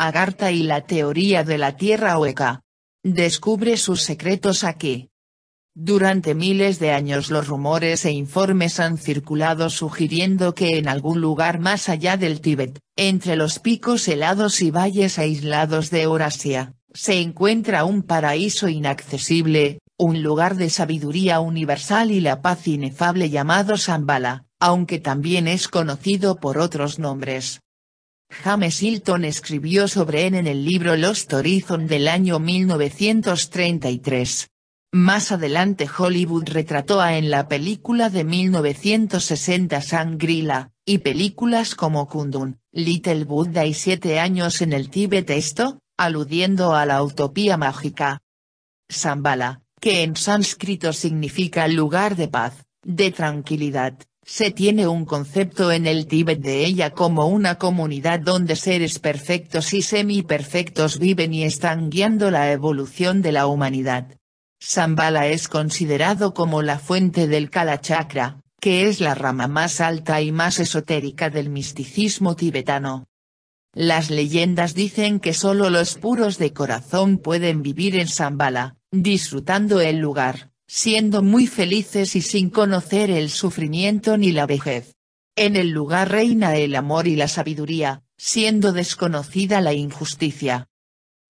Agartha y la teoría de la Tierra hueca. Descubre sus secretos aquí. Durante miles de años los rumores e informes han circulado sugiriendo que en algún lugar más allá del Tíbet, entre los picos helados y valles aislados de Eurasia, se encuentra un paraíso inaccesible, un lugar de sabiduría universal y la paz inefable llamado Shambhala, aunque también es conocido por otros nombres. James Hilton escribió sobre él en el libro Lost Horizon del año 1933. Más adelante Hollywood retrató a en la película de 1960 Sangrila, y películas como Kundun, Little Buddha y Siete años en el Tíbet esto, aludiendo a la utopía mágica. Sambala, que en sánscrito significa lugar de paz, de tranquilidad, se tiene un concepto en el Tíbet de ella como una comunidad donde seres perfectos y semiperfectos viven y están guiando la evolución de la humanidad. Sambala es considerado como la fuente del Kalachakra, que es la rama más alta y más esotérica del misticismo tibetano. Las leyendas dicen que solo los puros de corazón pueden vivir en Sambala, disfrutando el lugar siendo muy felices y sin conocer el sufrimiento ni la vejez. En el lugar reina el amor y la sabiduría, siendo desconocida la injusticia.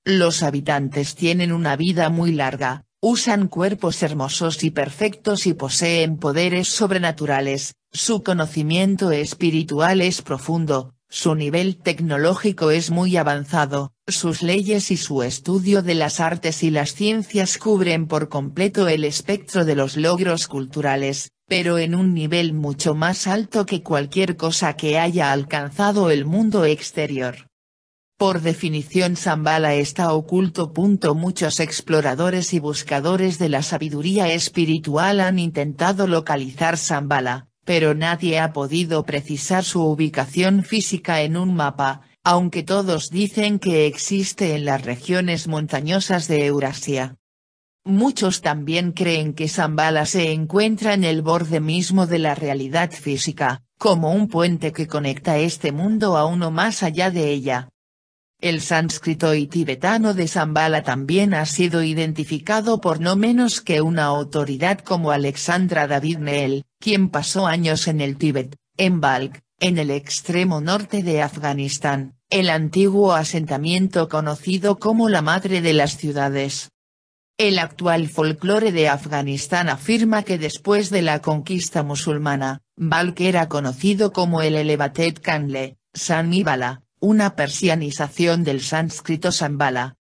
Los habitantes tienen una vida muy larga, usan cuerpos hermosos y perfectos y poseen poderes sobrenaturales, su conocimiento espiritual es profundo, su nivel tecnológico es muy avanzado, sus leyes y su estudio de las artes y las ciencias cubren por completo el espectro de los logros culturales, pero en un nivel mucho más alto que cualquier cosa que haya alcanzado el mundo exterior. Por definición Zambala está oculto. Muchos exploradores y buscadores de la sabiduría espiritual han intentado localizar Zambala, pero nadie ha podido precisar su ubicación física en un mapa, aunque todos dicen que existe en las regiones montañosas de Eurasia. Muchos también creen que Zambala se encuentra en el borde mismo de la realidad física, como un puente que conecta este mundo a uno más allá de ella. El sánscrito y tibetano de Zambala también ha sido identificado por no menos que una autoridad como Alexandra David Neel, quien pasó años en el Tíbet, en Balk, en el extremo norte de Afganistán, el antiguo asentamiento conocido como la madre de las ciudades. El actual folclore de Afganistán afirma que después de la conquista musulmana, Balkh era conocido como el Elevatet Kanle, Míbala, una persianización del sánscrito Sambala.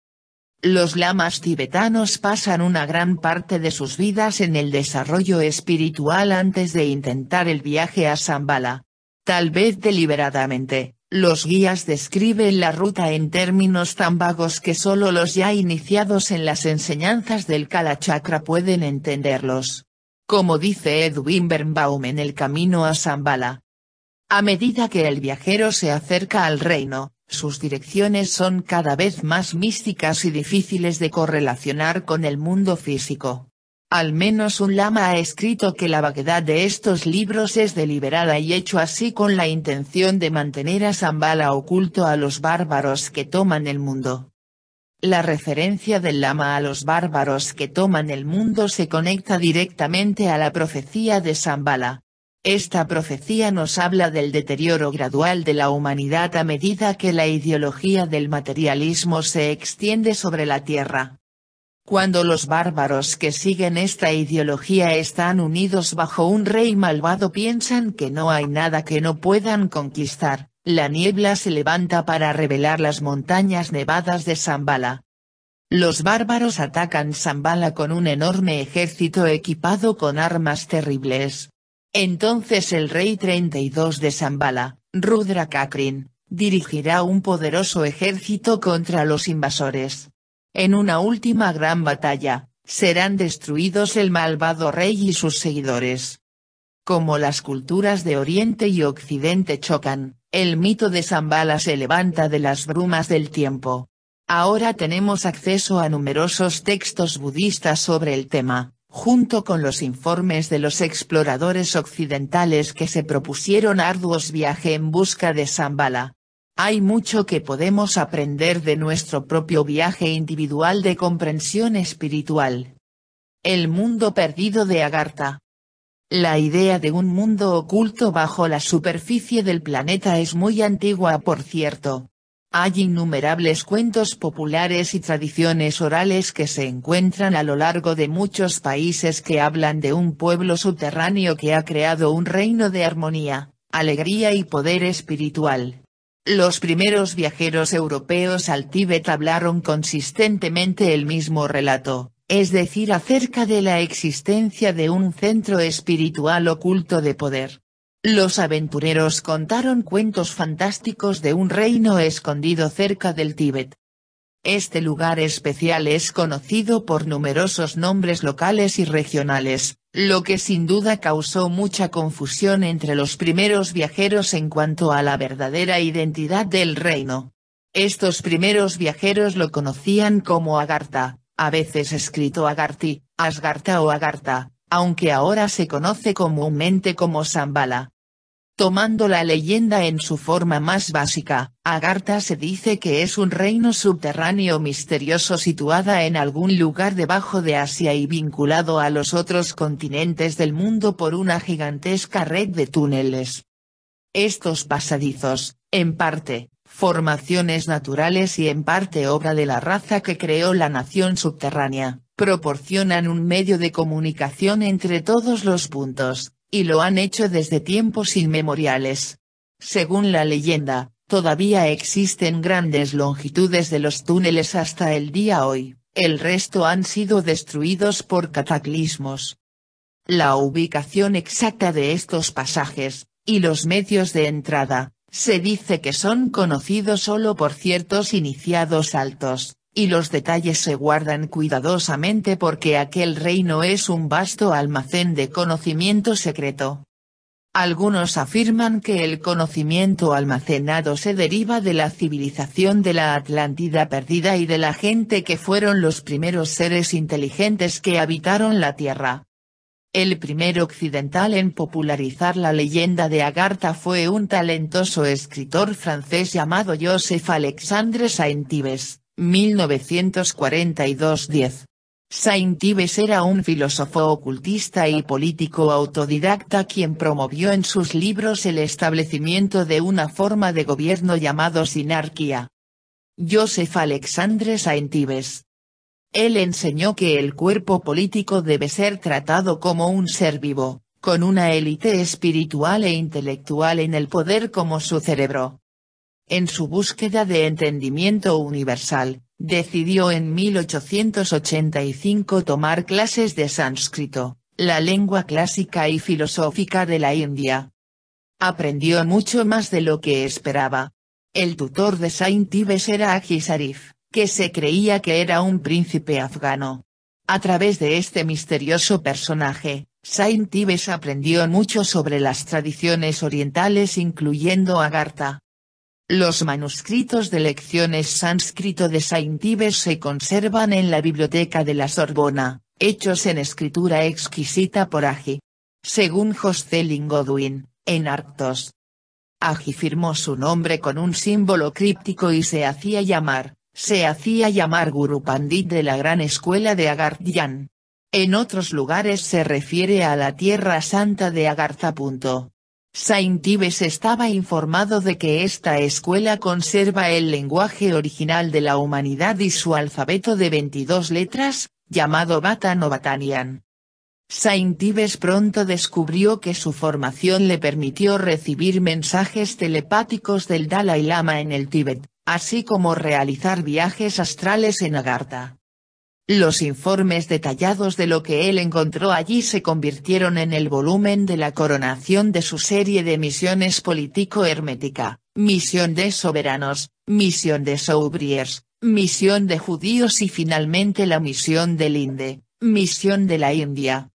Los lamas tibetanos pasan una gran parte de sus vidas en el desarrollo espiritual antes de intentar el viaje a Sambala, Tal vez deliberadamente, los guías describen la ruta en términos tan vagos que solo los ya iniciados en las enseñanzas del Kalachakra pueden entenderlos. Como dice Edwin Bernbaum en El camino a Zambala. A medida que el viajero se acerca al reino, sus direcciones son cada vez más místicas y difíciles de correlacionar con el mundo físico. Al menos un lama ha escrito que la vaguedad de estos libros es deliberada y hecho así con la intención de mantener a Zambala oculto a los bárbaros que toman el mundo. La referencia del lama a los bárbaros que toman el mundo se conecta directamente a la profecía de Zambala. Esta profecía nos habla del deterioro gradual de la humanidad a medida que la ideología del materialismo se extiende sobre la Tierra cuando los bárbaros que siguen esta ideología están unidos bajo un rey malvado piensan que no hay nada que no puedan conquistar, la niebla se levanta para revelar las montañas nevadas de Zambala. Los bárbaros atacan Zambala con un enorme ejército equipado con armas terribles. Entonces el rey 32 de Zambala, Rudra Kakrin, dirigirá un poderoso ejército contra los invasores. En una última gran batalla, serán destruidos el malvado rey y sus seguidores. Como las culturas de Oriente y Occidente chocan, el mito de Zambala se levanta de las brumas del tiempo. Ahora tenemos acceso a numerosos textos budistas sobre el tema, junto con los informes de los exploradores occidentales que se propusieron arduos viaje en busca de Zambala, hay mucho que podemos aprender de nuestro propio viaje individual de comprensión espiritual. El mundo perdido de Agartha. La idea de un mundo oculto bajo la superficie del planeta es muy antigua por cierto. Hay innumerables cuentos populares y tradiciones orales que se encuentran a lo largo de muchos países que hablan de un pueblo subterráneo que ha creado un reino de armonía, alegría y poder espiritual. Los primeros viajeros europeos al Tíbet hablaron consistentemente el mismo relato, es decir acerca de la existencia de un centro espiritual oculto de poder. Los aventureros contaron cuentos fantásticos de un reino escondido cerca del Tíbet, este lugar especial es conocido por numerosos nombres locales y regionales, lo que sin duda causó mucha confusión entre los primeros viajeros en cuanto a la verdadera identidad del reino. Estos primeros viajeros lo conocían como Agartha, a veces escrito Agarti, Asgarta o Agartha, aunque ahora se conoce comúnmente como Sambala. Tomando la leyenda en su forma más básica, Agartha se dice que es un reino subterráneo misterioso situada en algún lugar debajo de Asia y vinculado a los otros continentes del mundo por una gigantesca red de túneles. Estos pasadizos, en parte, formaciones naturales y en parte obra de la raza que creó la nación subterránea, proporcionan un medio de comunicación entre todos los puntos, y lo han hecho desde tiempos inmemoriales. Según la leyenda, todavía existen grandes longitudes de los túneles hasta el día hoy, el resto han sido destruidos por cataclismos. La ubicación exacta de estos pasajes, y los medios de entrada, se dice que son conocidos solo por ciertos iniciados altos y los detalles se guardan cuidadosamente porque aquel reino es un vasto almacén de conocimiento secreto. Algunos afirman que el conocimiento almacenado se deriva de la civilización de la Atlántida perdida y de la gente que fueron los primeros seres inteligentes que habitaron la Tierra. El primer occidental en popularizar la leyenda de Agartha fue un talentoso escritor francés llamado Joseph Alexandre saint 1942-10. saint era un filósofo ocultista y político autodidacta quien promovió en sus libros el establecimiento de una forma de gobierno llamado sinarquía. Joseph Alexandre saint Él enseñó que el cuerpo político debe ser tratado como un ser vivo, con una élite espiritual e intelectual en el poder como su cerebro. En su búsqueda de entendimiento universal, decidió en 1885 tomar clases de sánscrito, la lengua clásica y filosófica de la India. Aprendió mucho más de lo que esperaba. El tutor de Saint tibes era Agisarif, que se creía que era un príncipe afgano. A través de este misterioso personaje, Saint tibes aprendió mucho sobre las tradiciones orientales incluyendo Agartha. Los manuscritos de lecciones sánscrito de Saint-Ives se conservan en la Biblioteca de la Sorbona, hechos en escritura exquisita por Agi. Según Joscelin Godwin, en Arctos. Agi firmó su nombre con un símbolo críptico y se hacía llamar, se hacía llamar Guru Pandit de la gran escuela de Agartyan. En otros lugares se refiere a la Tierra Santa de Agartha. Saint tibes estaba informado de que esta escuela conserva el lenguaje original de la humanidad y su alfabeto de 22 letras, llamado Batan o Batanian. Saint tibes pronto descubrió que su formación le permitió recibir mensajes telepáticos del Dalai Lama en el Tíbet, así como realizar viajes astrales en Agartha. Los informes detallados de lo que él encontró allí se convirtieron en el volumen de la coronación de su serie de misiones político-hermética, misión de soberanos, misión de Soubriers, misión de judíos y finalmente la misión del Inde, misión de la India.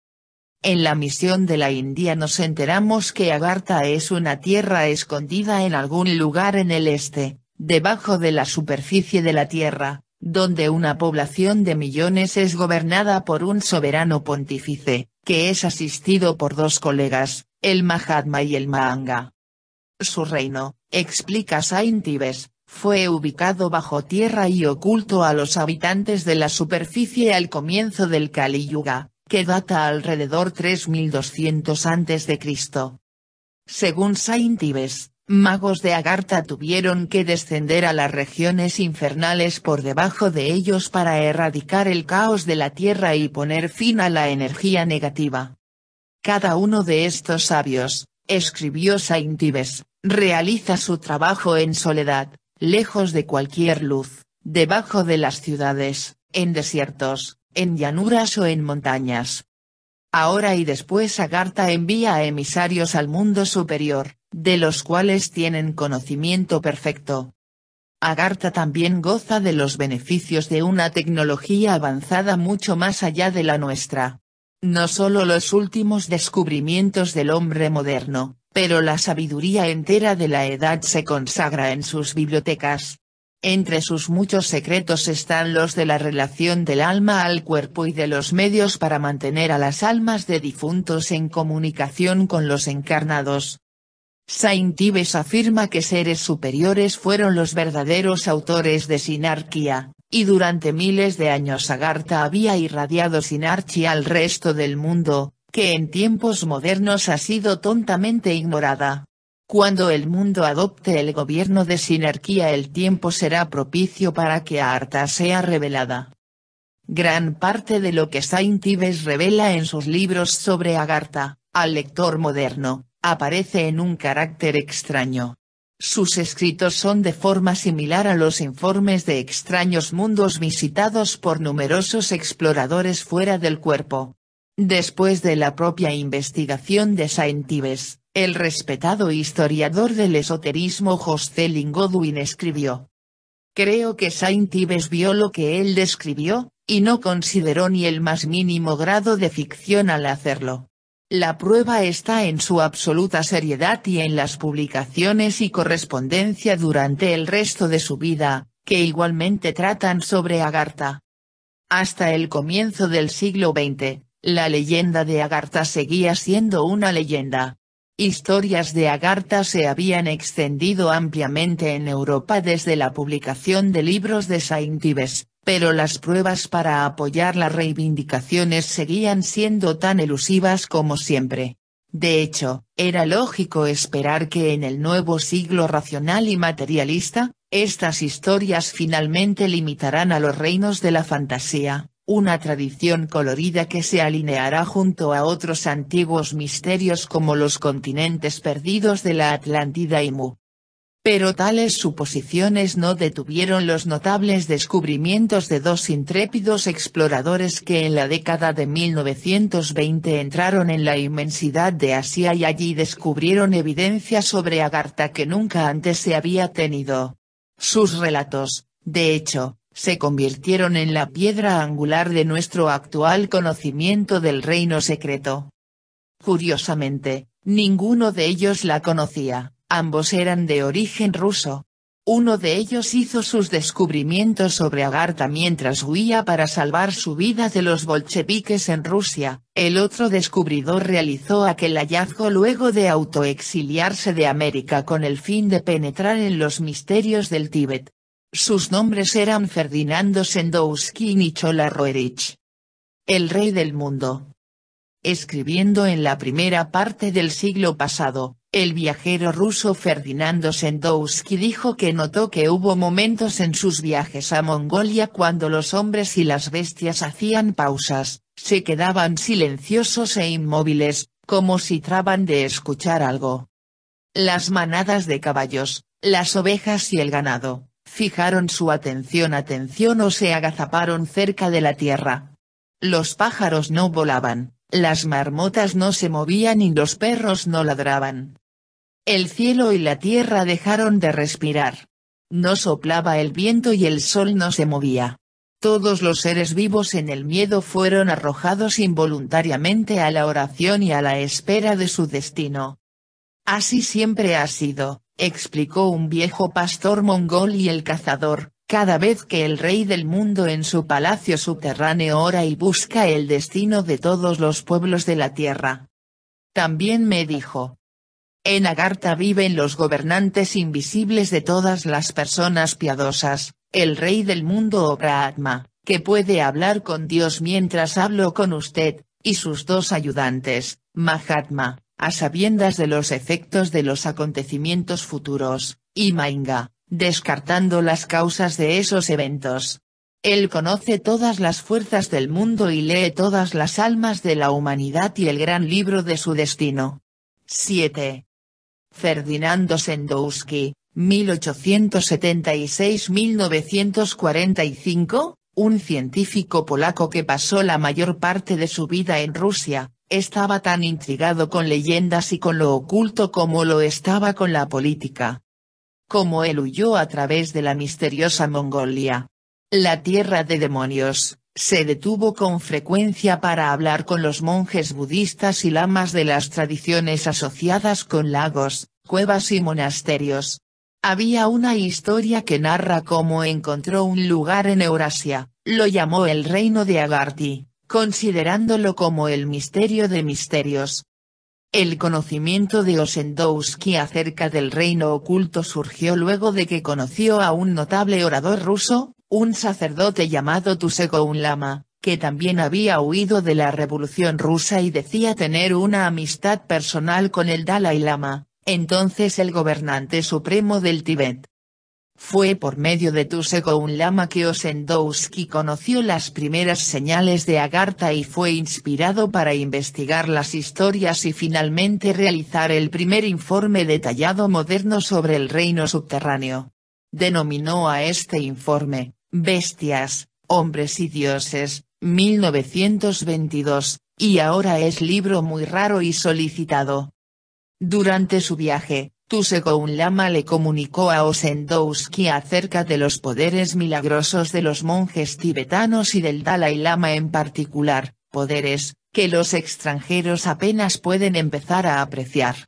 En la misión de la India nos enteramos que Agartha es una tierra escondida en algún lugar en el este, debajo de la superficie de la tierra, donde una población de millones es gobernada por un soberano pontífice, que es asistido por dos colegas, el Mahatma y el Mahanga. Su reino, explica Saint Ives, fue ubicado bajo tierra y oculto a los habitantes de la superficie al comienzo del Kali Yuga, que data alrededor 3200 a.C. Según Saint Ives, magos de Agartha tuvieron que descender a las regiones infernales por debajo de ellos para erradicar el caos de la tierra y poner fin a la energía negativa. Cada uno de estos sabios, escribió Saintibes, realiza su trabajo en soledad, lejos de cualquier luz, debajo de las ciudades, en desiertos, en llanuras o en montañas. Ahora y después Agartha envía a emisarios al mundo superior, de los cuales tienen conocimiento perfecto. Agartha también goza de los beneficios de una tecnología avanzada mucho más allá de la nuestra. No solo los últimos descubrimientos del hombre moderno, pero la sabiduría entera de la edad se consagra en sus bibliotecas. Entre sus muchos secretos están los de la relación del alma al cuerpo y de los medios para mantener a las almas de difuntos en comunicación con los encarnados. Saint tibes afirma que seres superiores fueron los verdaderos autores de Sinarquía, y durante miles de años Agartha había irradiado Sinarquía al resto del mundo, que en tiempos modernos ha sido tontamente ignorada. Cuando el mundo adopte el gobierno de Sinarquía el tiempo será propicio para que Agartha sea revelada. Gran parte de lo que Saint tibes revela en sus libros sobre Agartha, al lector moderno, aparece en un carácter extraño. Sus escritos son de forma similar a los informes de extraños mundos visitados por numerosos exploradores fuera del cuerpo. Después de la propia investigación de Saint-Ives, el respetado historiador del esoterismo José Godwin escribió. Creo que saint vio lo que él describió, y no consideró ni el más mínimo grado de ficción al hacerlo. La prueba está en su absoluta seriedad y en las publicaciones y correspondencia durante el resto de su vida, que igualmente tratan sobre Agartha. Hasta el comienzo del siglo XX, la leyenda de Agartha seguía siendo una leyenda. Historias de Agartha se habían extendido ampliamente en Europa desde la publicación de libros de Saint yves pero las pruebas para apoyar las reivindicaciones seguían siendo tan elusivas como siempre. De hecho, era lógico esperar que en el nuevo siglo racional y materialista, estas historias finalmente limitarán a los reinos de la fantasía, una tradición colorida que se alineará junto a otros antiguos misterios como los continentes perdidos de la Atlántida y Mu. Pero tales suposiciones no detuvieron los notables descubrimientos de dos intrépidos exploradores que en la década de 1920 entraron en la inmensidad de Asia y allí descubrieron evidencia sobre Agartha que nunca antes se había tenido. Sus relatos, de hecho, se convirtieron en la piedra angular de nuestro actual conocimiento del reino secreto. Curiosamente, ninguno de ellos la conocía. Ambos eran de origen ruso. Uno de ellos hizo sus descubrimientos sobre Agartha mientras huía para salvar su vida de los bolcheviques en Rusia, el otro descubridor realizó aquel hallazgo luego de autoexiliarse de América con el fin de penetrar en los misterios del Tíbet. Sus nombres eran Ferdinando Sendowski y Nichola Roerich. El rey del mundo. Escribiendo en la primera parte del siglo pasado, el viajero ruso Ferdinando Sendowski dijo que notó que hubo momentos en sus viajes a Mongolia cuando los hombres y las bestias hacían pausas, se quedaban silenciosos e inmóviles, como si traban de escuchar algo. Las manadas de caballos, las ovejas y el ganado, fijaron su atención atención o se agazaparon cerca de la tierra. Los pájaros no volaban, las marmotas no se movían y los perros no ladraban. El cielo y la tierra dejaron de respirar. No soplaba el viento y el sol no se movía. Todos los seres vivos en el miedo fueron arrojados involuntariamente a la oración y a la espera de su destino. Así siempre ha sido, explicó un viejo pastor mongol y el cazador, cada vez que el rey del mundo en su palacio subterráneo ora y busca el destino de todos los pueblos de la tierra. También me dijo. En Agartha viven los gobernantes invisibles de todas las personas piadosas, el rey del mundo Brahma, que puede hablar con Dios mientras hablo con usted, y sus dos ayudantes, Mahatma, a sabiendas de los efectos de los acontecimientos futuros, y Mainga, descartando las causas de esos eventos. Él conoce todas las fuerzas del mundo y lee todas las almas de la humanidad y el gran libro de su destino. 7. Ferdinando Sendowski, 1876-1945, un científico polaco que pasó la mayor parte de su vida en Rusia, estaba tan intrigado con leyendas y con lo oculto como lo estaba con la política, como él huyó a través de la misteriosa Mongolia. La tierra de demonios, se detuvo con frecuencia para hablar con los monjes budistas y lamas de las tradiciones asociadas con lagos, cuevas y monasterios. Había una historia que narra cómo encontró un lugar en Eurasia, lo llamó el reino de Agarthi, considerándolo como el misterio de misterios, el conocimiento de Osendowski acerca del reino oculto surgió luego de que conoció a un notable orador ruso, un sacerdote llamado Tusego lama, que también había huido de la revolución rusa y decía tener una amistad personal con el Dalai Lama, entonces el gobernante supremo del Tíbet. Fue por medio de Un Lama que Osendowski conoció las primeras señales de Agartha y fue inspirado para investigar las historias y finalmente realizar el primer informe detallado moderno sobre el reino subterráneo. Denominó a este informe, Bestias, Hombres y Dioses, 1922, y ahora es libro muy raro y solicitado. Durante su viaje, un Lama le comunicó a Osendowski acerca de los poderes milagrosos de los monjes tibetanos y del Dalai Lama en particular, poderes, que los extranjeros apenas pueden empezar a apreciar.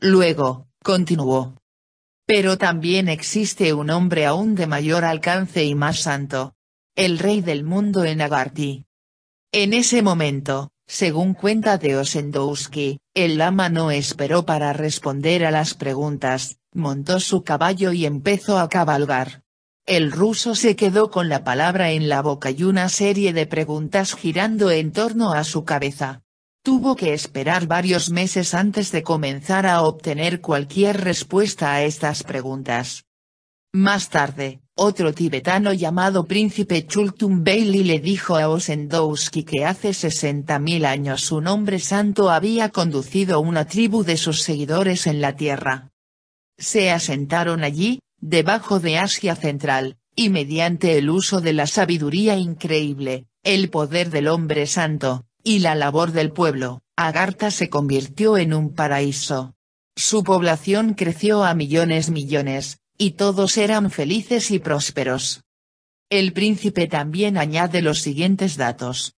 Luego, continuó. Pero también existe un hombre aún de mayor alcance y más santo. El rey del mundo en Agarthi. En ese momento, según cuenta de Osendowski, el lama no esperó para responder a las preguntas, montó su caballo y empezó a cabalgar. El ruso se quedó con la palabra en la boca y una serie de preguntas girando en torno a su cabeza. Tuvo que esperar varios meses antes de comenzar a obtener cualquier respuesta a estas preguntas. Más tarde, otro tibetano llamado Príncipe Chultun Bailey le dijo a Osendowski que hace 60.000 años un hombre santo había conducido una tribu de sus seguidores en la tierra. Se asentaron allí, debajo de Asia Central, y mediante el uso de la sabiduría increíble, el poder del hombre santo, y la labor del pueblo, Agartha se convirtió en un paraíso. Su población creció a millones millones, y todos eran felices y prósperos. El príncipe también añade los siguientes datos.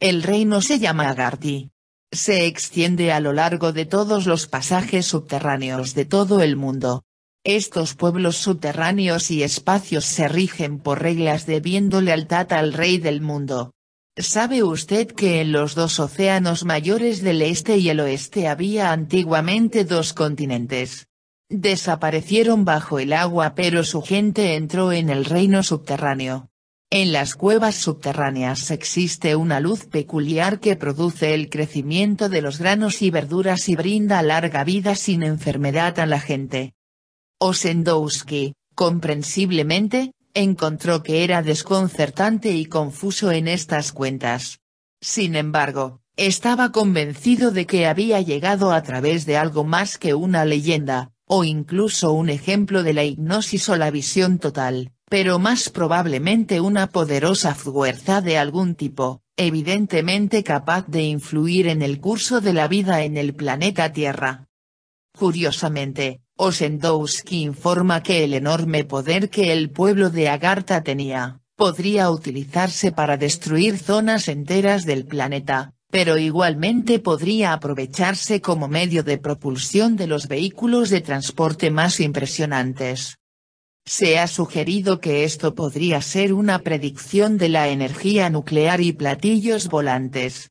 El reino se llama Agarthi. Se extiende a lo largo de todos los pasajes subterráneos de todo el mundo. Estos pueblos subterráneos y espacios se rigen por reglas debiendo lealtad al rey del mundo. ¿Sabe usted que en los dos océanos mayores del este y el oeste había antiguamente dos continentes? desaparecieron bajo el agua pero su gente entró en el reino subterráneo. En las cuevas subterráneas existe una luz peculiar que produce el crecimiento de los granos y verduras y brinda larga vida sin enfermedad a la gente. Osendowski, comprensiblemente, encontró que era desconcertante y confuso en estas cuentas. Sin embargo, estaba convencido de que había llegado a través de algo más que una leyenda, o incluso un ejemplo de la hipnosis o la visión total, pero más probablemente una poderosa fuerza de algún tipo, evidentemente capaz de influir en el curso de la vida en el planeta Tierra. Curiosamente, Osendowski informa que el enorme poder que el pueblo de Agartha tenía, podría utilizarse para destruir zonas enteras del planeta, pero igualmente podría aprovecharse como medio de propulsión de los vehículos de transporte más impresionantes. Se ha sugerido que esto podría ser una predicción de la energía nuclear y platillos volantes.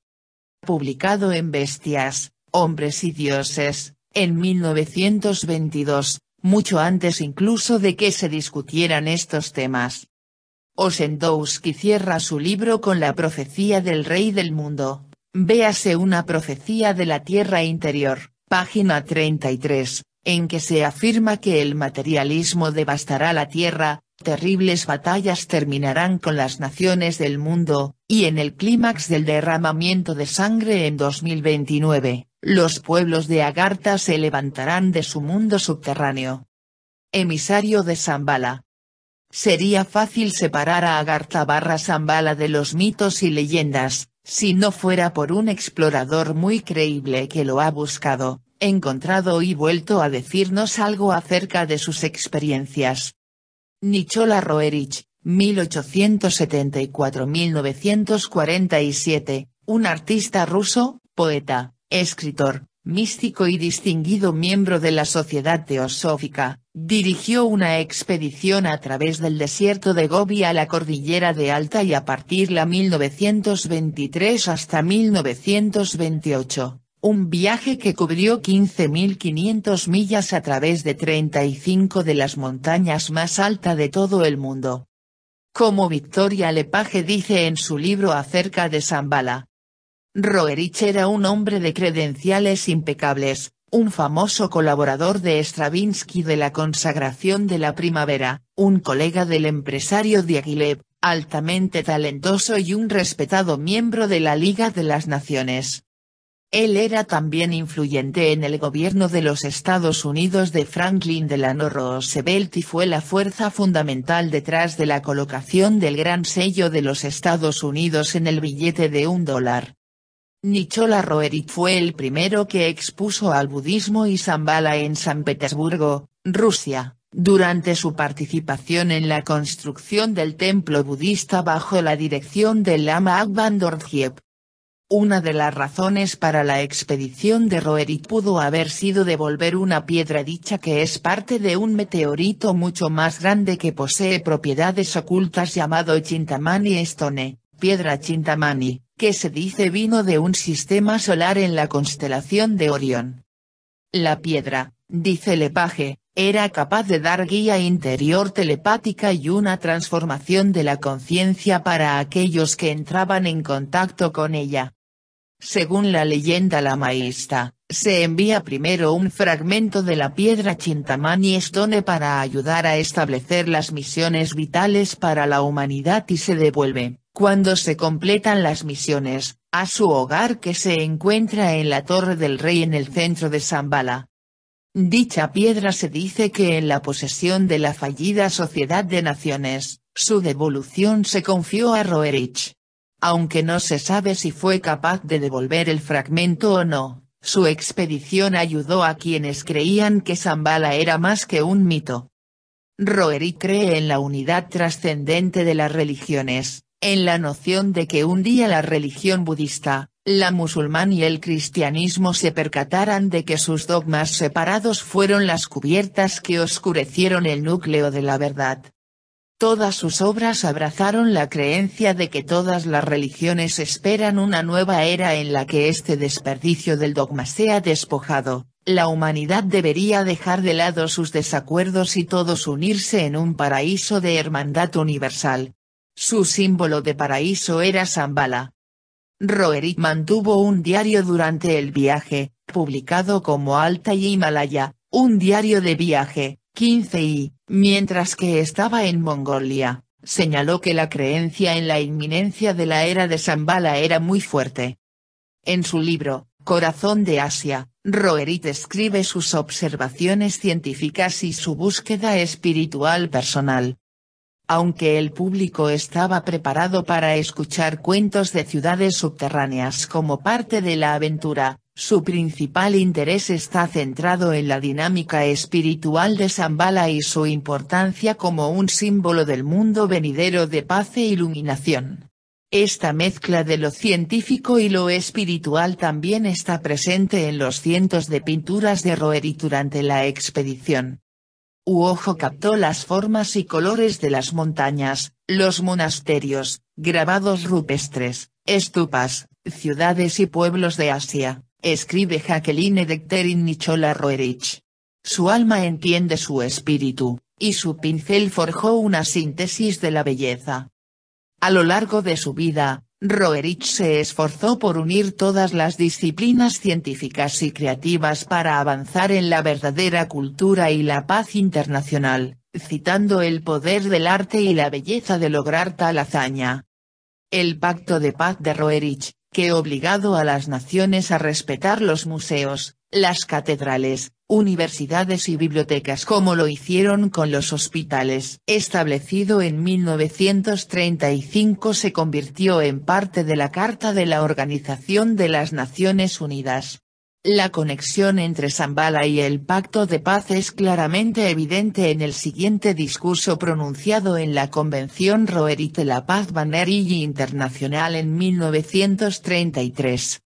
Publicado en Bestias, Hombres y Dioses, en 1922, mucho antes incluso de que se discutieran estos temas. Osendowski cierra su libro con la profecía del rey del mundo, Véase una profecía de la Tierra Interior, página 33, en que se afirma que el materialismo devastará la Tierra, terribles batallas terminarán con las naciones del mundo, y en el clímax del derramamiento de sangre en 2029, los pueblos de Agartha se levantarán de su mundo subterráneo. Emisario de Zambala. Sería fácil separar a Agartha barra Zambala de los mitos y leyendas, si no fuera por un explorador muy creíble que lo ha buscado, encontrado y vuelto a decirnos algo acerca de sus experiencias. Nichola Roerich, 1874-1947, un artista ruso, poeta, escritor, místico y distinguido miembro de la Sociedad Teosófica, Dirigió una expedición a través del desierto de Gobi a la cordillera de Alta y a partir la 1923 hasta 1928, un viaje que cubrió 15.500 millas a través de 35 de las montañas más altas de todo el mundo. Como Victoria Lepage dice en su libro acerca de Zambala. Roerich era un hombre de credenciales impecables, un famoso colaborador de Stravinsky de la consagración de la primavera, un colega del empresario Diaghilev, altamente talentoso y un respetado miembro de la Liga de las Naciones. Él era también influyente en el gobierno de los Estados Unidos de Franklin Delano Roosevelt y fue la fuerza fundamental detrás de la colocación del gran sello de los Estados Unidos en el billete de un dólar. Nichola Roerich fue el primero que expuso al budismo y Zambala en San Petersburgo, Rusia, durante su participación en la construcción del templo budista bajo la dirección del lama Agban Una de las razones para la expedición de Roerich pudo haber sido devolver una piedra dicha que es parte de un meteorito mucho más grande que posee propiedades ocultas llamado Chintamani Stone, piedra Chintamani, que se dice vino de un sistema solar en la constelación de Orión. La piedra, dice Lepage, era capaz de dar guía interior telepática y una transformación de la conciencia para aquellos que entraban en contacto con ella. Según la leyenda lamaísta, se envía primero un fragmento de la piedra Chintamani Stone para ayudar a establecer las misiones vitales para la humanidad y se devuelve, cuando se completan las misiones, a su hogar que se encuentra en la Torre del Rey en el centro de Zambala. Dicha piedra se dice que en la posesión de la fallida Sociedad de Naciones, su devolución se confió a Roerich. Aunque no se sabe si fue capaz de devolver el fragmento o no, su expedición ayudó a quienes creían que Zambala era más que un mito. Roerich cree en la unidad trascendente de las religiones, en la noción de que un día la religión budista, la musulmán y el cristianismo se percataran de que sus dogmas separados fueron las cubiertas que oscurecieron el núcleo de la verdad. Todas sus obras abrazaron la creencia de que todas las religiones esperan una nueva era en la que este desperdicio del dogma sea despojado, la humanidad debería dejar de lado sus desacuerdos y todos unirse en un paraíso de hermandad universal, su símbolo de paraíso era Zambala. Roerich mantuvo un diario durante el viaje, publicado como Alta y Himalaya, un diario de viaje, 15 y, mientras que estaba en Mongolia, señaló que la creencia en la inminencia de la era de Zambala era muy fuerte. En su libro, Corazón de Asia, Roerit escribe sus observaciones científicas y su búsqueda espiritual personal, aunque el público estaba preparado para escuchar cuentos de ciudades subterráneas como parte de la aventura, su principal interés está centrado en la dinámica espiritual de Zambala y su importancia como un símbolo del mundo venidero de paz e iluminación. Esta mezcla de lo científico y lo espiritual también está presente en los cientos de pinturas de Roerich durante la expedición, ojo captó las formas y colores de las montañas, los monasterios, grabados rupestres, estupas, ciudades y pueblos de Asia, escribe Jacqueline Dekterin Nichola Roerich. Su alma entiende su espíritu, y su pincel forjó una síntesis de la belleza. A lo largo de su vida, Roerich se esforzó por unir todas las disciplinas científicas y creativas para avanzar en la verdadera cultura y la paz internacional, citando el poder del arte y la belleza de lograr tal hazaña. El Pacto de Paz de Roerich, que obligado a las naciones a respetar los museos, las catedrales, universidades y bibliotecas como lo hicieron con los hospitales. Establecido en 1935 se convirtió en parte de la Carta de la Organización de las Naciones Unidas. La conexión entre Zambala y el Pacto de Paz es claramente evidente en el siguiente discurso pronunciado en la Convención Roerite La Paz Banerigi Internacional en 1933.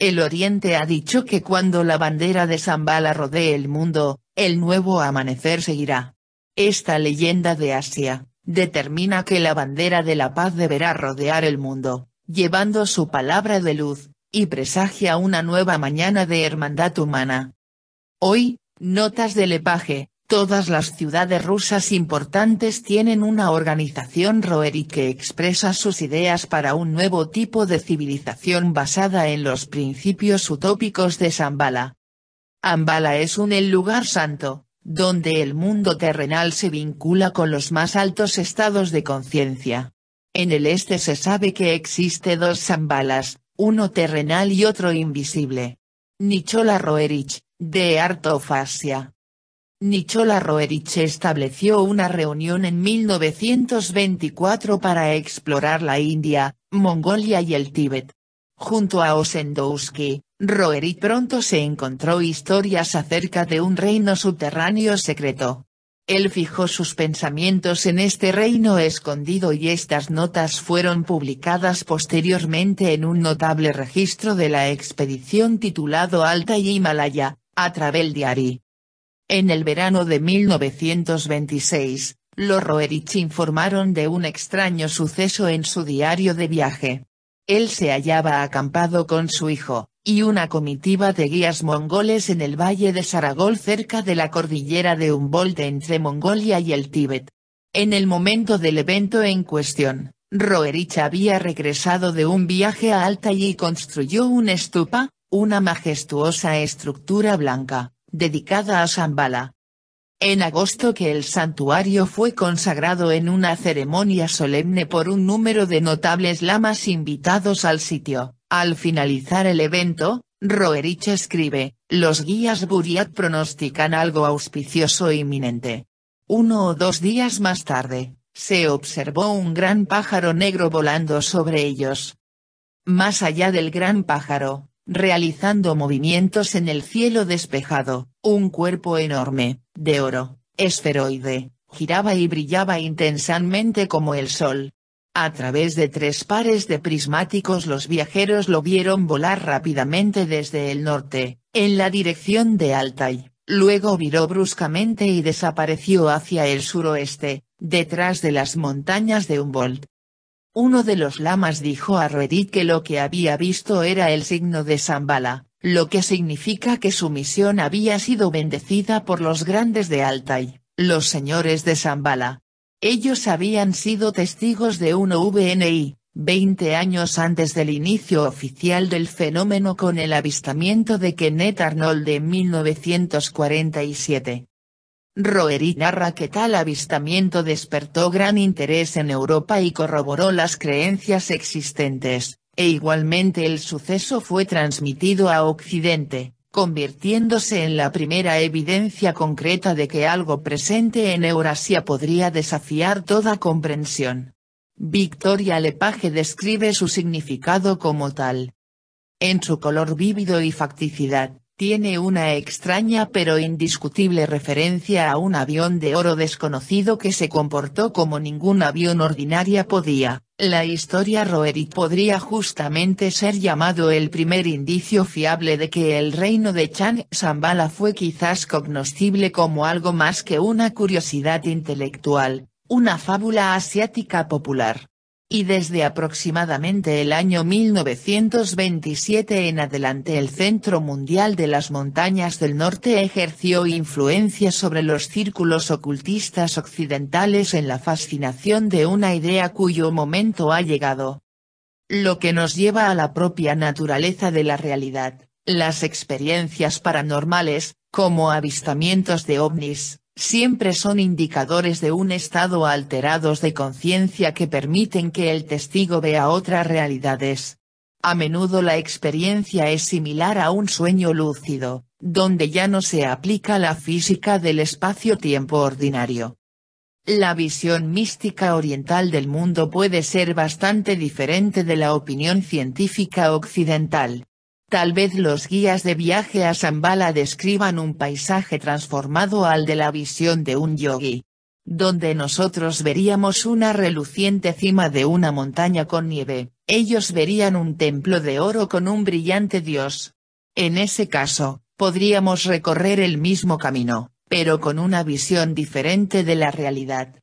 El Oriente ha dicho que cuando la bandera de Zambala rodee el mundo, el nuevo amanecer seguirá. Esta leyenda de Asia, determina que la bandera de la paz deberá rodear el mundo, llevando su palabra de luz, y presagia una nueva mañana de hermandad humana. Hoy, notas de Lepage, todas las ciudades rusas importantes tienen una organización y que expresa sus ideas para un nuevo tipo de civilización basada en los principios utópicos de Zambala. Ambala es un el lugar santo, donde el mundo terrenal se vincula con los más altos estados de conciencia. En el este se sabe que existe dos Zambalas, uno terrenal y otro invisible. Nichola Roerich, de Artofasia. Nichola Roerich estableció una reunión en 1924 para explorar la India, Mongolia y el Tíbet. Junto a Osendowski, Roerich pronto se encontró historias acerca de un reino subterráneo secreto, él fijó sus pensamientos en este reino escondido y estas notas fueron publicadas posteriormente en un notable registro de la expedición titulado Alta y Himalaya, a través del diario». En el verano de 1926, los Roerich informaron de un extraño suceso en su diario de viaje. Él se hallaba acampado con su hijo, y una comitiva de guías mongoles en el valle de Saragol cerca de la cordillera de Humboldt entre Mongolia y el Tíbet. En el momento del evento en cuestión, Roerich había regresado de un viaje a Altai y construyó un estupa, una majestuosa estructura blanca, dedicada a sambala. En agosto que el santuario fue consagrado en una ceremonia solemne por un número de notables lamas invitados al sitio. Al finalizar el evento, Roerich escribe, los guías Buriat pronostican algo auspicioso e inminente. Uno o dos días más tarde, se observó un gran pájaro negro volando sobre ellos. Más allá del gran pájaro, realizando movimientos en el cielo despejado, un cuerpo enorme, de oro, esferoide, giraba y brillaba intensamente como el sol. A través de tres pares de prismáticos los viajeros lo vieron volar rápidamente desde el norte, en la dirección de Altai, luego viró bruscamente y desapareció hacia el suroeste, detrás de las montañas de Humboldt. Uno de los lamas dijo a Ruedit que lo que había visto era el signo de Zambala, lo que significa que su misión había sido bendecida por los grandes de Altai, los señores de Zambala, ellos habían sido testigos de un VNI, 20 años antes del inicio oficial del fenómeno con el avistamiento de Kenneth Arnold en 1947. Roery narra que tal avistamiento despertó gran interés en Europa y corroboró las creencias existentes, e igualmente el suceso fue transmitido a Occidente, convirtiéndose en la primera evidencia concreta de que algo presente en Eurasia podría desafiar toda comprensión. Victoria Lepage describe su significado como tal. En su color vívido y facticidad, tiene una extraña pero indiscutible referencia a un avión de oro desconocido que se comportó como ningún avión ordinaria podía, la historia Roerich podría justamente ser llamado el primer indicio fiable de que el reino de Chan Sambala fue quizás cognoscible como algo más que una curiosidad intelectual, una fábula asiática popular y desde aproximadamente el año 1927 en adelante el Centro Mundial de las Montañas del Norte ejerció influencia sobre los círculos ocultistas occidentales en la fascinación de una idea cuyo momento ha llegado. Lo que nos lleva a la propia naturaleza de la realidad, las experiencias paranormales, como avistamientos de ovnis, siempre son indicadores de un estado alterados de conciencia que permiten que el testigo vea otras realidades. A menudo la experiencia es similar a un sueño lúcido, donde ya no se aplica la física del espacio-tiempo ordinario. La visión mística oriental del mundo puede ser bastante diferente de la opinión científica occidental, Tal vez los guías de viaje a Zambala describan un paisaje transformado al de la visión de un yogi. Donde nosotros veríamos una reluciente cima de una montaña con nieve, ellos verían un templo de oro con un brillante dios. En ese caso, podríamos recorrer el mismo camino, pero con una visión diferente de la realidad.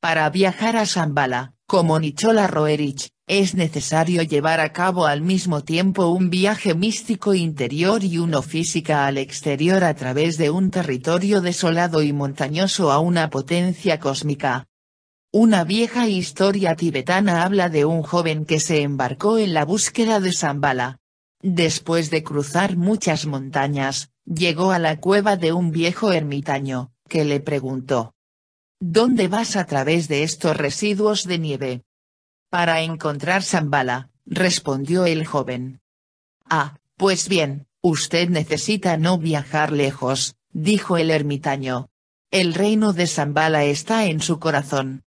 Para viajar a Zambala, como Nichola Roerich, es necesario llevar a cabo al mismo tiempo un viaje místico interior y uno física al exterior a través de un territorio desolado y montañoso a una potencia cósmica. Una vieja historia tibetana habla de un joven que se embarcó en la búsqueda de Zambala. Después de cruzar muchas montañas, llegó a la cueva de un viejo ermitaño, que le preguntó, ¿Dónde vas a través de estos residuos de nieve? Para encontrar Zambala, respondió el joven. Ah, pues bien, usted necesita no viajar lejos, dijo el ermitaño. El reino de Zambala está en su corazón.